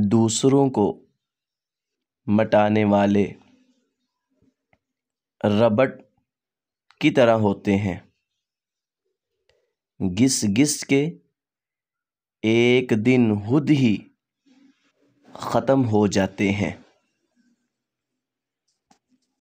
दूसरों को मटाने वाले रबट की तरह होते हैं घिस गिस के एक दिन खुद ही ख़त्म हो जाते हैं